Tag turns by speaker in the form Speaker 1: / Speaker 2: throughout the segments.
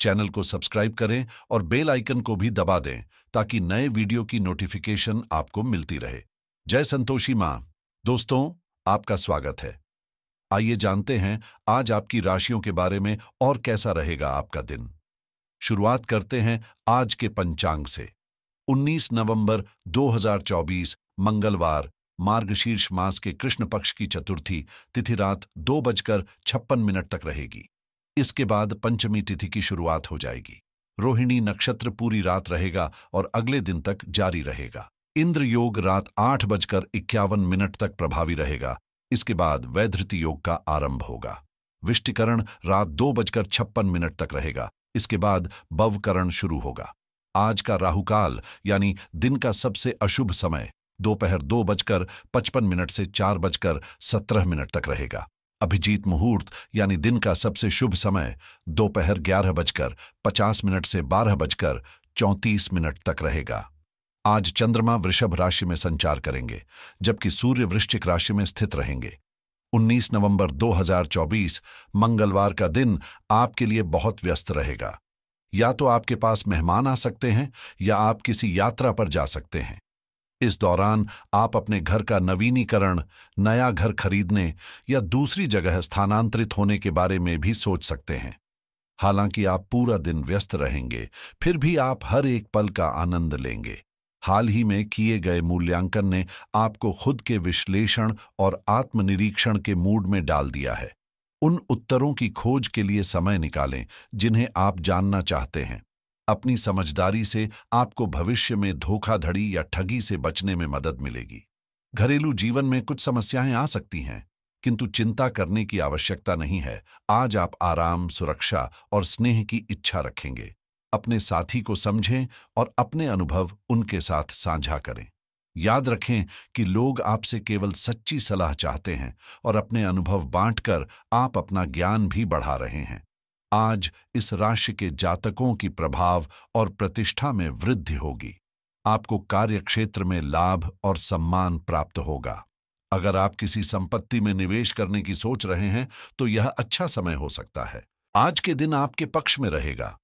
Speaker 1: channel को subscribe करें और बेल आइकन को भी दबा दें ताकि नए वीडियो की नोटिफिकेशन आपको मिलती रहे जय संतोषी माँ दोस्तों आपका स्वागत है आइए जानते हैं आज आपकी राशियों के बारे में और कैसा रहेगा आपका दिन शुरुआत करते हैं आज के पंचांग से 19 नवंबर 2024 मंगलवार मार्गशीर्ष मास के कृष्ण पक्ष की चतुर्थी तिथि रात दो बजकर छप्पन मिनट तक रहेगी इसके बाद पंचमी तिथि की शुरुआत हो जाएगी रोहिणी नक्षत्र पूरी रात रहेगा और अगले दिन तक जारी रहेगा इंद्र योग रात आठ बजकर इक्यावन मिनट तक प्रभावी रहेगा इसके बाद वैधृति योग का आरंभ होगा विष्टिकरण रात दो बजकर छप्पन मिनट तक रहेगा इसके बाद बवकरण शुरू होगा आज का राहुकाल यानी दिन का सबसे अशुभ समय दोपहर दो, दो बजकर पचपन मिनट से चार बजकर सत्रह मिनट तक रहेगा अभिजीत मुहूर्त यानी दिन का सबसे शुभ समय दोपहर ग्यारह बजकर पचास मिनट से बारह बजकर चौंतीस मिनट तक रहेगा आज चंद्रमा वृषभ राशि में संचार करेंगे जबकि सूर्य वृश्चिक राशि में स्थित रहेंगे 19 नवंबर 2024 मंगलवार का दिन आपके लिए बहुत व्यस्त रहेगा या तो आपके पास मेहमान आ सकते हैं या आप किसी यात्रा पर जा सकते हैं इस दौरान आप अपने घर का नवीनीकरण नया घर खरीदने या दूसरी जगह स्थानांतरित होने के बारे में भी सोच सकते हैं हालांकि आप पूरा दिन व्यस्त रहेंगे फिर भी आप हर एक पल का आनंद लेंगे हाल ही में किए गए मूल्यांकन ने आपको खुद के विश्लेषण और आत्मनिरीक्षण के मूड में डाल दिया है उन उत्तरों की खोज के लिए समय निकालें जिन्हें आप जानना चाहते हैं अपनी समझदारी से आपको भविष्य में धोखाधड़ी या ठगी से बचने में मदद मिलेगी घरेलू जीवन में कुछ समस्याएं आ सकती हैं किंतु चिंता करने की आवश्यकता नहीं है आज आप आराम सुरक्षा और स्नेह की इच्छा रखेंगे अपने साथी को समझें और अपने अनुभव उनके साथ साझा करें याद रखें कि लोग आपसे केवल सच्ची सलाह चाहते हैं और अपने अनुभव बांटकर आप अपना ज्ञान भी बढ़ा रहे हैं आज इस राशि के जातकों की प्रभाव और प्रतिष्ठा में वृद्धि होगी आपको कार्यक्षेत्र में लाभ और सम्मान प्राप्त होगा अगर आप किसी संपत्ति में निवेश करने की सोच रहे हैं तो यह अच्छा समय हो सकता है आज के दिन आपके पक्ष में रहेगा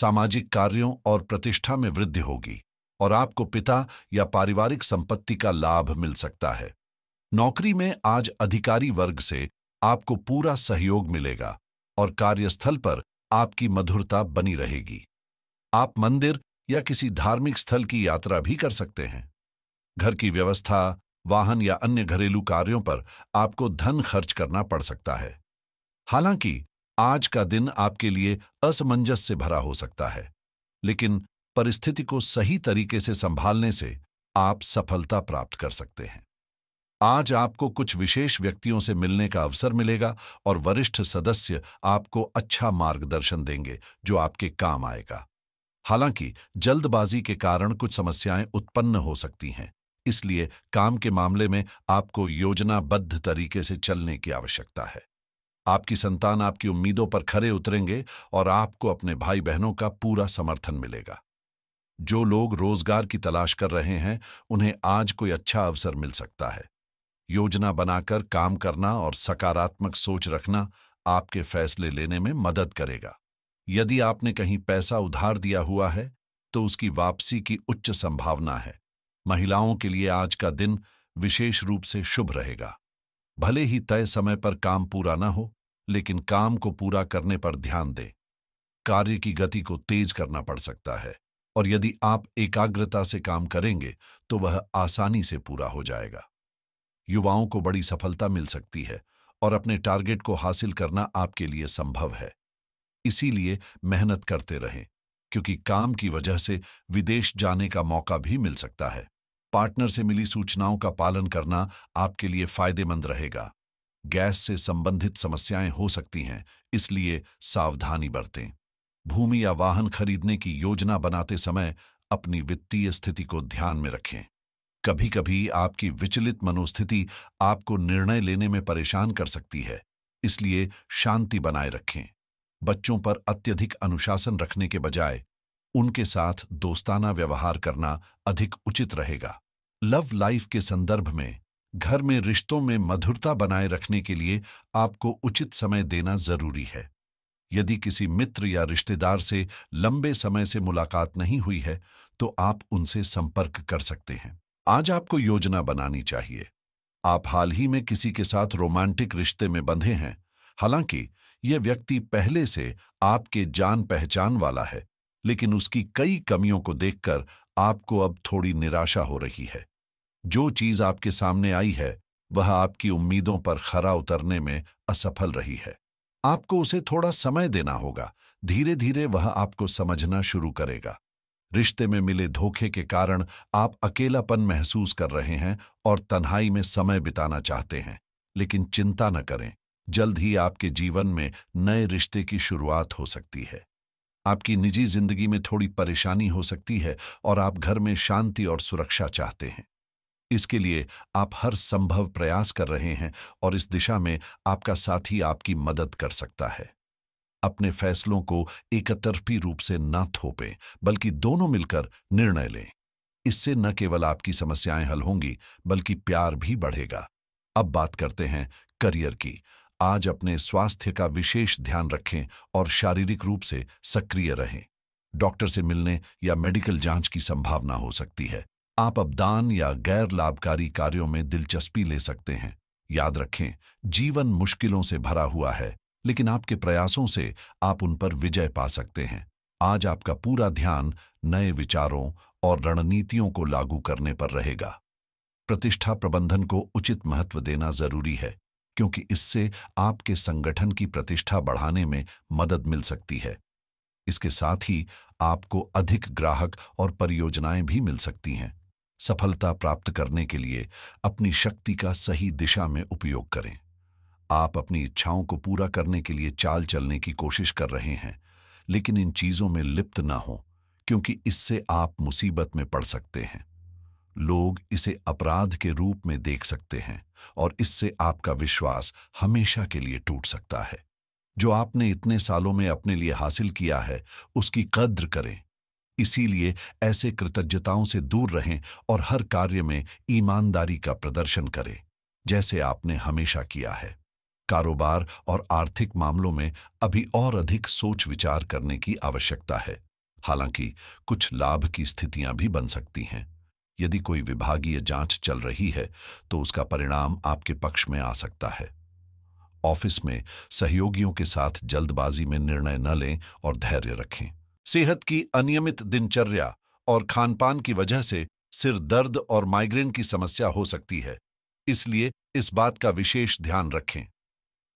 Speaker 1: सामाजिक कार्यों और प्रतिष्ठा में वृद्धि होगी और आपको पिता या पारिवारिक संपत्ति का लाभ मिल सकता है नौकरी में आज अधिकारी वर्ग से आपको पूरा सहयोग मिलेगा और कार्यस्थल पर आपकी मधुरता बनी रहेगी आप मंदिर या किसी धार्मिक स्थल की यात्रा भी कर सकते हैं घर की व्यवस्था वाहन या अन्य घरेलू कार्यों पर आपको धन खर्च करना पड़ सकता है हालांकि आज का दिन आपके लिए असमंजस से भरा हो सकता है लेकिन परिस्थिति को सही तरीके से संभालने से आप सफलता प्राप्त कर सकते हैं आज आपको कुछ विशेष व्यक्तियों से मिलने का अवसर मिलेगा और वरिष्ठ सदस्य आपको अच्छा मार्गदर्शन देंगे जो आपके काम आएगा हालांकि जल्दबाजी के कारण कुछ समस्याएं उत्पन्न हो सकती हैं इसलिए काम के मामले में आपको योजनाबद्ध तरीके से चलने की आवश्यकता है आपकी संतान आपकी उम्मीदों पर खरे उतरेंगे और आपको अपने भाई बहनों का पूरा समर्थन मिलेगा जो लोग रोजगार की तलाश कर रहे हैं उन्हें आज कोई अच्छा अवसर मिल सकता है योजना बनाकर काम करना और सकारात्मक सोच रखना आपके फैसले लेने में मदद करेगा यदि आपने कहीं पैसा उधार दिया हुआ है तो उसकी वापसी की उच्च संभावना है महिलाओं के लिए आज का दिन विशेष रूप से शुभ रहेगा भले ही तय समय पर काम पूरा न हो लेकिन काम को पूरा करने पर ध्यान दें कार्य की गति को तेज करना पड़ सकता है और यदि आप एकाग्रता से काम करेंगे तो वह आसानी से पूरा हो जाएगा युवाओं को बड़ी सफलता मिल सकती है और अपने टारगेट को हासिल करना आपके लिए संभव है इसीलिए मेहनत करते रहें क्योंकि काम की वजह से विदेश जाने का मौका भी मिल सकता है पार्टनर से मिली सूचनाओं का पालन करना आपके लिए फायदेमंद रहेगा गैस से संबंधित समस्याएं हो सकती हैं इसलिए सावधानी बरतें भूमि या वाहन खरीदने की योजना बनाते समय अपनी वित्तीय स्थिति को ध्यान में रखें कभी कभी आपकी विचलित मनोस्थिति आपको निर्णय लेने में परेशान कर सकती है इसलिए शांति बनाए रखें बच्चों पर अत्यधिक अनुशासन रखने के बजाय उनके साथ दोस्ताना व्यवहार करना अधिक उचित रहेगा लव लाइफ के संदर्भ में घर में रिश्तों में मधुरता बनाए रखने के लिए आपको उचित समय देना जरूरी है यदि किसी मित्र या रिश्तेदार से लंबे समय से मुलाकात नहीं हुई है तो आप उनसे संपर्क कर सकते हैं आज आपको योजना बनानी चाहिए आप हाल ही में किसी के साथ रोमांटिक रिश्ते में बंधे हैं हालांकि यह व्यक्ति पहले से आपके जान पहचान वाला है लेकिन उसकी कई कमियों को देखकर आपको अब थोड़ी निराशा हो रही है जो चीज आपके सामने आई है वह आपकी उम्मीदों पर खरा उतरने में असफल रही है आपको उसे थोड़ा समय देना होगा धीरे धीरे वह आपको समझना शुरू करेगा रिश्ते में मिले धोखे के कारण आप अकेलापन महसूस कर रहे हैं और तन्हाई में समय बिताना चाहते हैं लेकिन चिंता न करें जल्द ही आपके जीवन में नए रिश्ते की शुरुआत हो सकती है आपकी निजी जिंदगी में थोड़ी परेशानी हो सकती है और आप घर में शांति और सुरक्षा चाहते हैं इसके लिए आप हर संभव प्रयास कर रहे हैं और इस दिशा में आपका साथी आपकी मदद कर सकता है अपने फैसलों को एकतरफी रूप से न थोपें बल्कि दोनों मिलकर निर्णय लें इससे न केवल आपकी समस्याएं हल होंगी बल्कि प्यार भी बढ़ेगा अब बात करते हैं करियर की आज अपने स्वास्थ्य का विशेष ध्यान रखें और शारीरिक रूप से सक्रिय रहें डॉक्टर से मिलने या मेडिकल जांच की संभावना हो सकती है आप अब दान या गैर लाभकारी कार्यों में दिलचस्पी ले सकते हैं याद रखें जीवन मुश्किलों से भरा हुआ है लेकिन आपके प्रयासों से आप उन पर विजय पा सकते हैं आज आपका पूरा ध्यान नए विचारों और रणनीतियों को लागू करने पर रहेगा प्रतिष्ठा प्रबंधन को उचित महत्व देना जरूरी है क्योंकि इससे आपके संगठन की प्रतिष्ठा बढ़ाने में मदद मिल सकती है इसके साथ ही आपको अधिक ग्राहक और परियोजनाएं भी मिल सकती हैं सफलता प्राप्त करने के लिए अपनी शक्ति का सही दिशा में उपयोग करें आप अपनी इच्छाओं को पूरा करने के लिए चाल चलने की कोशिश कर रहे हैं लेकिन इन चीज़ों में लिप्त ना हो क्योंकि इससे आप मुसीबत में पड़ सकते हैं लोग इसे अपराध के रूप में देख सकते हैं और इससे आपका विश्वास हमेशा के लिए टूट सकता है जो आपने इतने सालों में अपने लिए हासिल किया है उसकी कद्र करें इसीलिए ऐसे कृतज्ञताओं से दूर रहें और हर कार्य में ईमानदारी का प्रदर्शन करें जैसे आपने हमेशा किया है कारोबार और आर्थिक मामलों में अभी और अधिक सोच विचार करने की आवश्यकता है हालांकि कुछ लाभ की स्थितियां भी बन सकती हैं यदि कोई विभागीय जांच चल रही है तो उसका परिणाम आपके पक्ष में आ सकता है ऑफिस में सहयोगियों के साथ जल्दबाजी में निर्णय न लें और धैर्य रखें सेहत की अनियमित दिनचर्या और खानपान की वजह से सिर दर्द और माइग्रेन की समस्या हो सकती है इसलिए इस बात का विशेष ध्यान रखें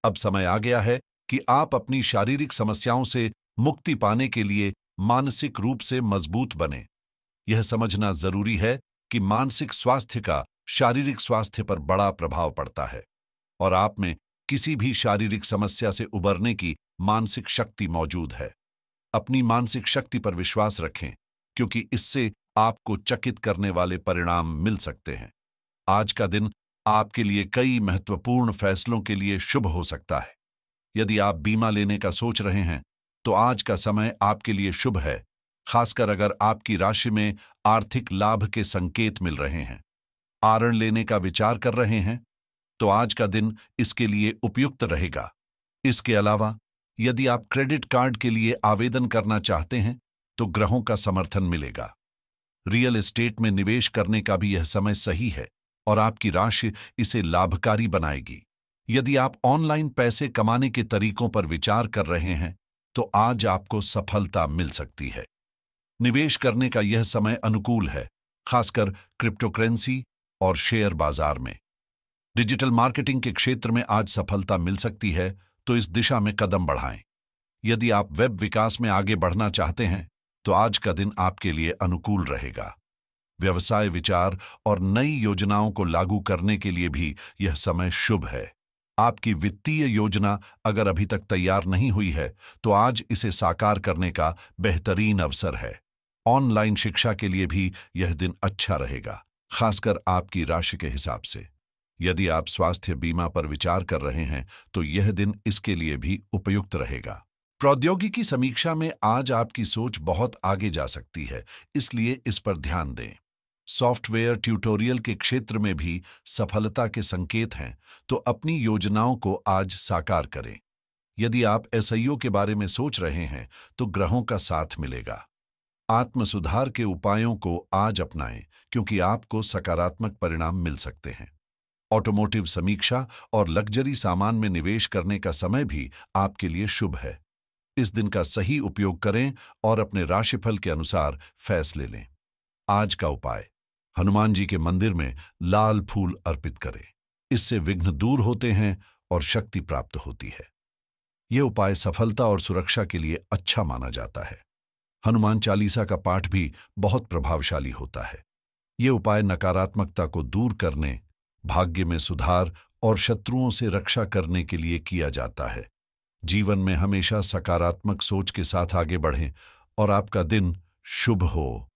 Speaker 1: अब समय आ गया है कि आप अपनी शारीरिक समस्याओं से मुक्ति पाने के लिए मानसिक रूप से मजबूत बने यह समझना जरूरी है कि मानसिक स्वास्थ्य का शारीरिक स्वास्थ्य पर बड़ा प्रभाव पड़ता है और आप में किसी भी शारीरिक समस्या से उबरने की मानसिक शक्ति मौजूद है अपनी मानसिक शक्ति पर विश्वास रखें क्योंकि इससे आपको चकित करने वाले परिणाम मिल सकते हैं आज का दिन आपके लिए कई महत्वपूर्ण फैसलों के लिए शुभ हो सकता है यदि आप बीमा लेने का सोच रहे हैं तो आज का समय आपके लिए शुभ है खासकर अगर आपकी राशि में आर्थिक लाभ के संकेत मिल रहे हैं आरण लेने का विचार कर रहे हैं तो आज का दिन इसके लिए उपयुक्त रहेगा इसके अलावा यदि आप क्रेडिट कार्ड के लिए आवेदन करना चाहते हैं तो ग्रहों का समर्थन मिलेगा रियल एस्टेट में निवेश करने का भी यह समय सही है और आपकी राशि इसे लाभकारी बनाएगी यदि आप ऑनलाइन पैसे कमाने के तरीकों पर विचार कर रहे हैं तो आज आपको सफलता मिल सकती है निवेश करने का यह समय अनुकूल है खासकर क्रिप्टोकरेंसी और शेयर बाजार में डिजिटल मार्केटिंग के क्षेत्र में आज सफलता मिल सकती है तो इस दिशा में कदम बढ़ाएं यदि आप वेब विकास में आगे बढ़ना चाहते हैं तो आज का दिन आपके लिए अनुकूल रहेगा व्यवसाय विचार और नई योजनाओं को लागू करने के लिए भी यह समय शुभ है आपकी वित्तीय योजना अगर अभी तक तैयार नहीं हुई है तो आज इसे साकार करने का बेहतरीन अवसर है ऑनलाइन शिक्षा के लिए भी यह दिन अच्छा रहेगा खासकर आपकी राशि के हिसाब से यदि आप स्वास्थ्य बीमा पर विचार कर रहे हैं तो यह दिन इसके लिए भी उपयुक्त रहेगा प्रौद्योगिकी समीक्षा में आज आपकी सोच बहुत आगे जा सकती है इसलिए इस पर ध्यान दें सॉफ्टवेयर ट्यूटोरियल के क्षेत्र में भी सफलता के संकेत हैं तो अपनी योजनाओं को आज साकार करें यदि आप एसईओ के बारे में सोच रहे हैं तो ग्रहों का साथ मिलेगा आत्म सुधार के उपायों को आज अपनाएं क्योंकि आपको सकारात्मक परिणाम मिल सकते हैं ऑटोमोटिव समीक्षा और लग्जरी सामान में निवेश करने का समय भी आपके लिए शुभ है इस दिन का सही उपयोग करें और अपने राशिफल के अनुसार फैसले लें आज का उपाय हनुमान जी के मंदिर में लाल फूल अर्पित करें इससे विघ्न दूर होते हैं और शक्ति प्राप्त होती है ये उपाय सफलता और सुरक्षा के लिए अच्छा माना जाता है हनुमान चालीसा का पाठ भी बहुत प्रभावशाली होता है ये उपाय नकारात्मकता को दूर करने भाग्य में सुधार और शत्रुओं से रक्षा करने के लिए किया जाता है जीवन में हमेशा सकारात्मक सोच के साथ आगे बढ़ें और आपका दिन शुभ हो